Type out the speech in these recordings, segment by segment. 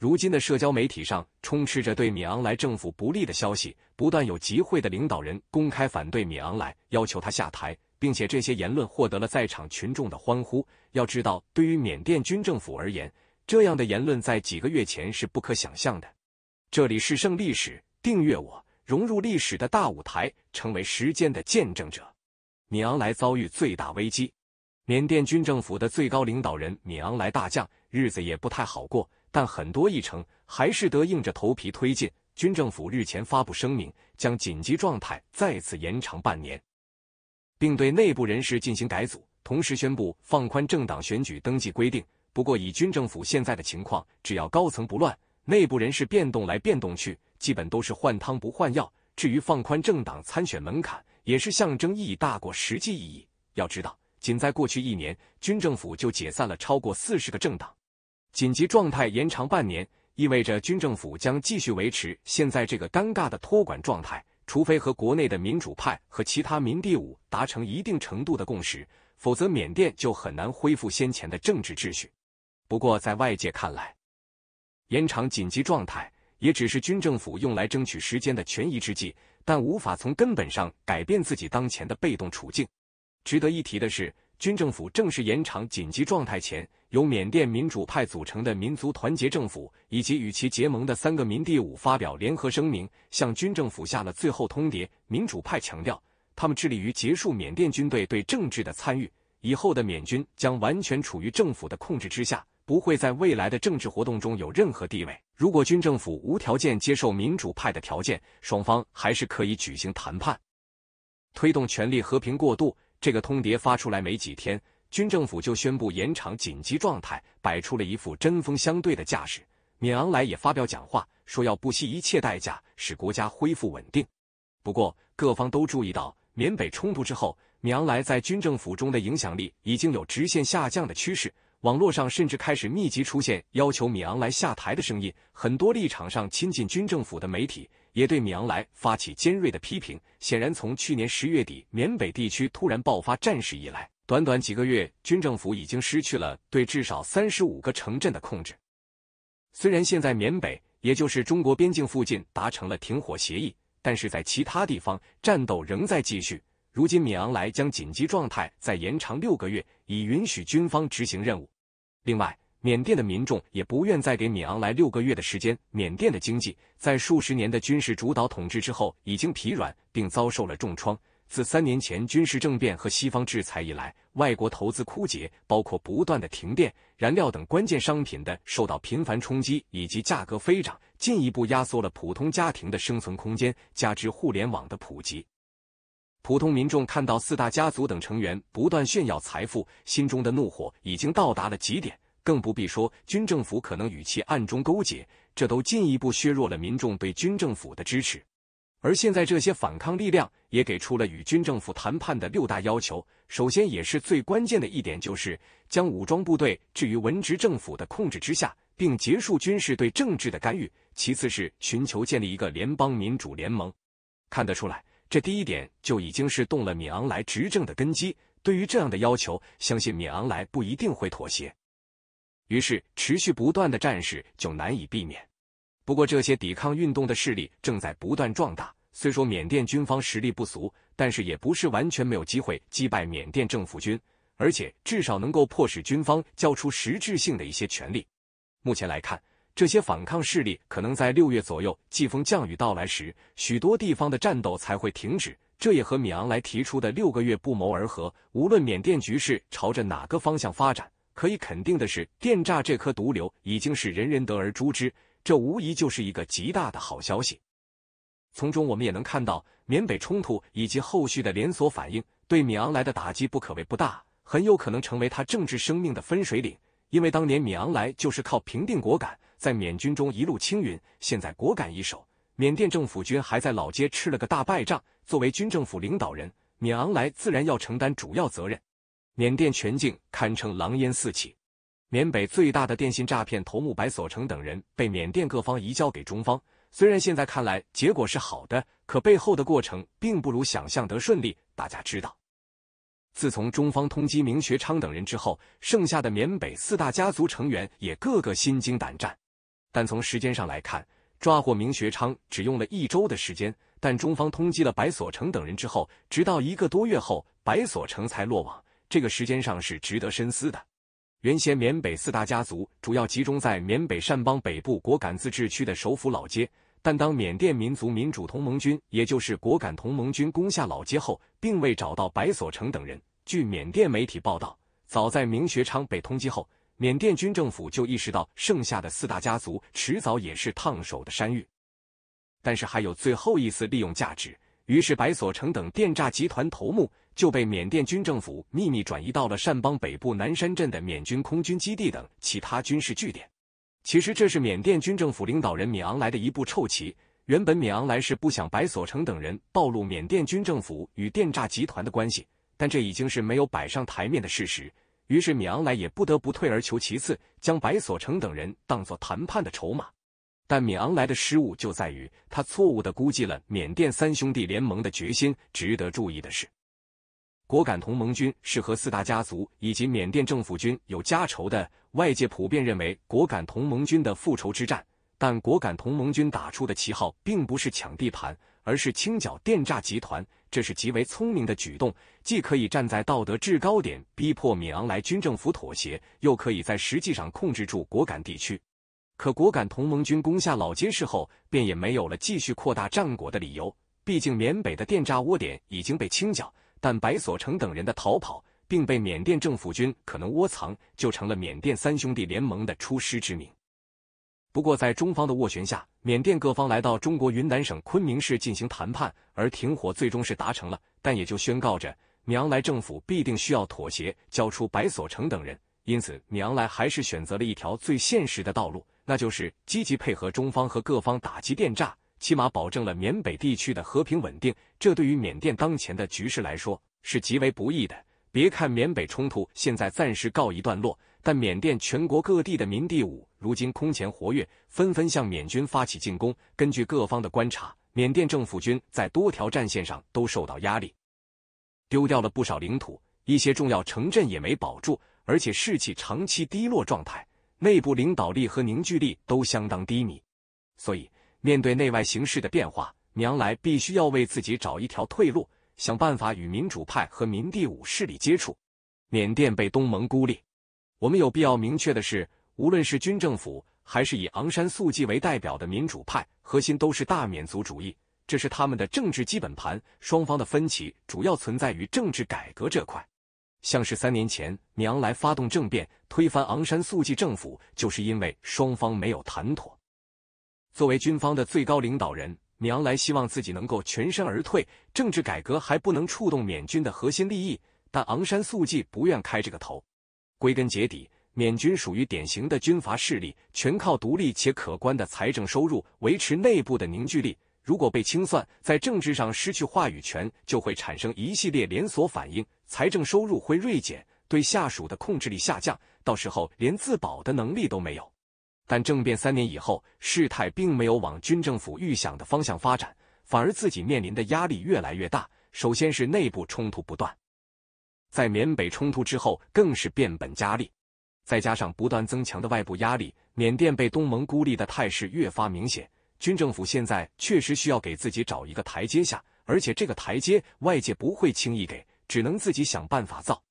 如今的社交媒体上充斥着对米昂莱政府不利的消息，不断有集会的领导人公开反对米昂莱，要求他下台，并且这些言论获得了在场群众的欢呼。要知道，对于缅甸军政府而言，这样的言论在几个月前是不可想象的。这里是胜历史，订阅我，融入历史的大舞台，成为时间的见证者。米昂莱遭遇最大危机，缅甸军政府的最高领导人米昂莱大将日子也不太好过。但很多议程还是得硬着头皮推进。军政府日前发布声明，将紧急状态再次延长半年，并对内部人士进行改组，同时宣布放宽政党选举登记规定。不过，以军政府现在的情况，只要高层不乱，内部人士变动来变动去，基本都是换汤不换药。至于放宽政党参选门槛，也是象征意义大过实际意义。要知道，仅在过去一年，军政府就解散了超过四十个政党。紧急状态延长半年，意味着军政府将继续维持现在这个尴尬的托管状态。除非和国内的民主派和其他民地武达成一定程度的共识，否则缅甸就很难恢复先前的政治秩序。不过，在外界看来，延长紧急状态也只是军政府用来争取时间的权宜之计，但无法从根本上改变自己当前的被动处境。值得一提的是，军政府正式延长紧急状态前。由缅甸民主派组成的民族团结政府以及与其结盟的三个民地五发表联合声明，向军政府下了最后通牒。民主派强调，他们致力于结束缅甸军队对政治的参与，以后的缅军将完全处于政府的控制之下，不会在未来的政治活动中有任何地位。如果军政府无条件接受民主派的条件，双方还是可以举行谈判，推动权力和平过渡。这个通牒发出来没几天。军政府就宣布延长紧急状态，摆出了一副针锋相对的架势。敏昂莱也发表讲话，说要不惜一切代价使国家恢复稳定。不过，各方都注意到，缅北冲突之后，敏昂莱在军政府中的影响力已经有直线下降的趋势。网络上甚至开始密集出现要求米昂莱下台的声音。很多立场上亲近军政府的媒体也对米昂莱发起尖锐的批评。显然，从去年十月底缅北地区突然爆发战事以来。短短几个月，军政府已经失去了对至少三十五个城镇的控制。虽然现在缅北，也就是中国边境附近达成了停火协议，但是在其他地方战斗仍在继续。如今，米昂莱将紧急状态再延长六个月，以允许军方执行任务。另外，缅甸的民众也不愿再给米昂莱六个月的时间。缅甸的经济在数十年的军事主导统治之后已经疲软，并遭受了重创。自三年前军事政变和西方制裁以来，外国投资枯竭，包括不断的停电、燃料等关键商品的受到频繁冲击以及价格飞涨，进一步压缩了普通家庭的生存空间。加之互联网的普及，普通民众看到四大家族等成员不断炫耀财富，心中的怒火已经到达了极点。更不必说军政府可能与其暗中勾结，这都进一步削弱了民众对军政府的支持。而现在，这些反抗力量也给出了与军政府谈判的六大要求。首先，也是最关键的一点，就是将武装部队置于文职政府的控制之下，并结束军事对政治的干预。其次是寻求建立一个联邦民主联盟。看得出来，这第一点就已经是动了米昂莱执政的根基。对于这样的要求，相信米昂莱不一定会妥协。于是，持续不断的战事就难以避免。不过，这些抵抗运动的势力正在不断壮大。虽说缅甸军方实力不俗，但是也不是完全没有机会击败缅甸政府军，而且至少能够迫使军方交出实质性的一些权利。目前来看，这些反抗势力可能在六月左右，季风降雨到来时，许多地方的战斗才会停止。这也和米昂莱提出的六个月不谋而合。无论缅甸局势朝着哪个方向发展，可以肯定的是，电诈这颗毒瘤已经是人人得而诛之。这无疑就是一个极大的好消息。从中我们也能看到，缅北冲突以及后续的连锁反应，对米昂莱的打击不可谓不大，很有可能成为他政治生命的分水岭。因为当年米昂莱就是靠平定果敢，在缅军中一路青云。现在果敢一手，缅甸政府军还在老街吃了个大败仗。作为军政府领导人，米昂莱自然要承担主要责任。缅甸全境堪称狼烟四起。缅北最大的电信诈骗头目白所成等人被缅甸各方移交给中方。虽然现在看来结果是好的，可背后的过程并不如想象得顺利。大家知道，自从中方通缉明学昌等人之后，剩下的缅北四大家族成员也个个心惊胆战。但从时间上来看，抓获明学昌只用了一周的时间，但中方通缉了白所成等人之后，直到一个多月后，白所成才落网。这个时间上是值得深思的。原先缅北四大家族主要集中在缅北善邦北部果敢自治区的首府老街，但当缅甸民族民主同盟军，也就是果敢同盟军攻下老街后，并未找到白所成等人。据缅甸媒体报道，早在明学昌被通缉后，缅甸军政府就意识到剩下的四大家族迟早也是烫手的山芋，但是还有最后一次利用价值，于是白所成等电诈集团头目。就被缅甸军政府秘密转移到了善邦北部南山镇的缅军空军基地等其他军事据点。其实这是缅甸军政府领导人敏昂莱的一步臭棋。原本敏昂莱是不想白所成等人暴露缅甸军政府与电诈集团的关系，但这已经是没有摆上台面的事实。于是米昂莱也不得不退而求其次，将白所成等人当作谈判的筹码。但米昂莱的失误就在于他错误地估计了缅甸三兄弟联盟的决心。值得注意的是。果敢同盟军是和四大家族以及缅甸政府军有家仇的，外界普遍认为果敢同盟军的复仇之战。但果敢同盟军打出的旗号并不是抢地盘，而是清剿电诈集团，这是极为聪明的举动，既可以站在道德制高点逼迫敏昂莱军政府妥协，又可以在实际上控制住果敢地区。可果敢同盟军攻下老街市后，便也没有了继续扩大战果的理由，毕竟缅北的电诈窝点已经被清剿。但白所成等人的逃跑，并被缅甸政府军可能窝藏，就成了缅甸三兄弟联盟的出师之名。不过，在中方的斡旋下，缅甸各方来到中国云南省昆明市进行谈判，而停火最终是达成了，但也就宣告着米昂莱政府必定需要妥协，交出白所成等人。因此，米昂莱还是选择了一条最现实的道路，那就是积极配合中方和各方打击电诈。起码保证了缅北地区的和平稳定，这对于缅甸当前的局势来说是极为不易的。别看缅北冲突现在暂时告一段落，但缅甸全国各地的民地武如今空前活跃，纷纷向缅军发起进攻。根据各方的观察，缅甸政府军在多条战线上都受到压力，丢掉了不少领土，一些重要城镇也没保住，而且士气长期低落状态，内部领导力和凝聚力都相当低迷，所以。面对内外形势的变化，娘来必须要为自己找一条退路，想办法与民主派和民地武势力接触。缅甸被东盟孤立，我们有必要明确的是，无论是军政府还是以昂山素季为代表的民主派，核心都是大缅族主义，这是他们的政治基本盘。双方的分歧主要存在于政治改革这块，像是三年前昂来发动政变推翻昂山素季政府，就是因为双方没有谈妥。作为军方的最高领导人，米昂莱希望自己能够全身而退，政治改革还不能触动缅军的核心利益。但昂山素季不愿开这个头。归根结底，缅军属于典型的军阀势力，全靠独立且可观的财政收入维持内部的凝聚力。如果被清算，在政治上失去话语权，就会产生一系列连锁反应，财政收入会锐减，对下属的控制力下降，到时候连自保的能力都没有。但政变三年以后，事态并没有往军政府预想的方向发展，反而自己面临的压力越来越大。首先是内部冲突不断，在缅北冲突之后更是变本加厉，再加上不断增强的外部压力，缅甸被东盟孤立的态势越发明显。军政府现在确实需要给自己找一个台阶下，而且这个台阶外界不会轻易给，只能自己想办法造。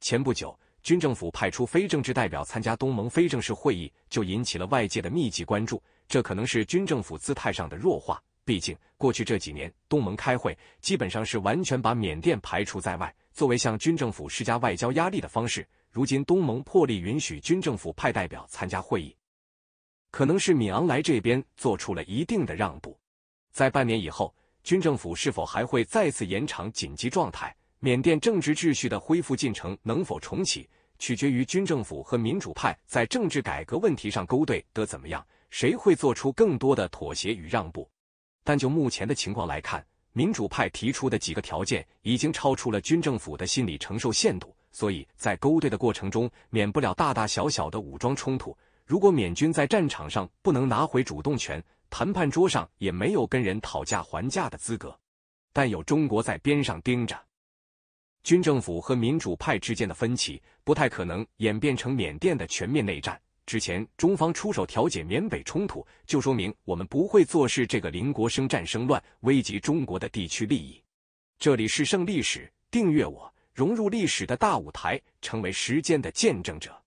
前不久。军政府派出非政治代表参加东盟非正式会议，就引起了外界的密集关注。这可能是军政府姿态上的弱化。毕竟，过去这几年东盟开会基本上是完全把缅甸排除在外。作为向军政府施加外交压力的方式，如今东盟破例允许军政府派代表参加会议，可能是米昂莱这边做出了一定的让步。在半年以后，军政府是否还会再次延长紧急状态？缅甸政治秩序的恢复进程能否重启，取决于军政府和民主派在政治改革问题上勾兑得怎么样，谁会做出更多的妥协与让步。但就目前的情况来看，民主派提出的几个条件已经超出了军政府的心理承受限度，所以在勾兑的过程中，免不了大大小小的武装冲突。如果缅军在战场上不能拿回主动权，谈判桌上也没有跟人讨价还价的资格。但有中国在边上盯着。军政府和民主派之间的分歧不太可能演变成缅甸的全面内战。之前中方出手调解缅北冲突，就说明我们不会坐视这个邻国生战生乱，危及中国的地区利益。这里是胜历史，订阅我，融入历史的大舞台，成为时间的见证者。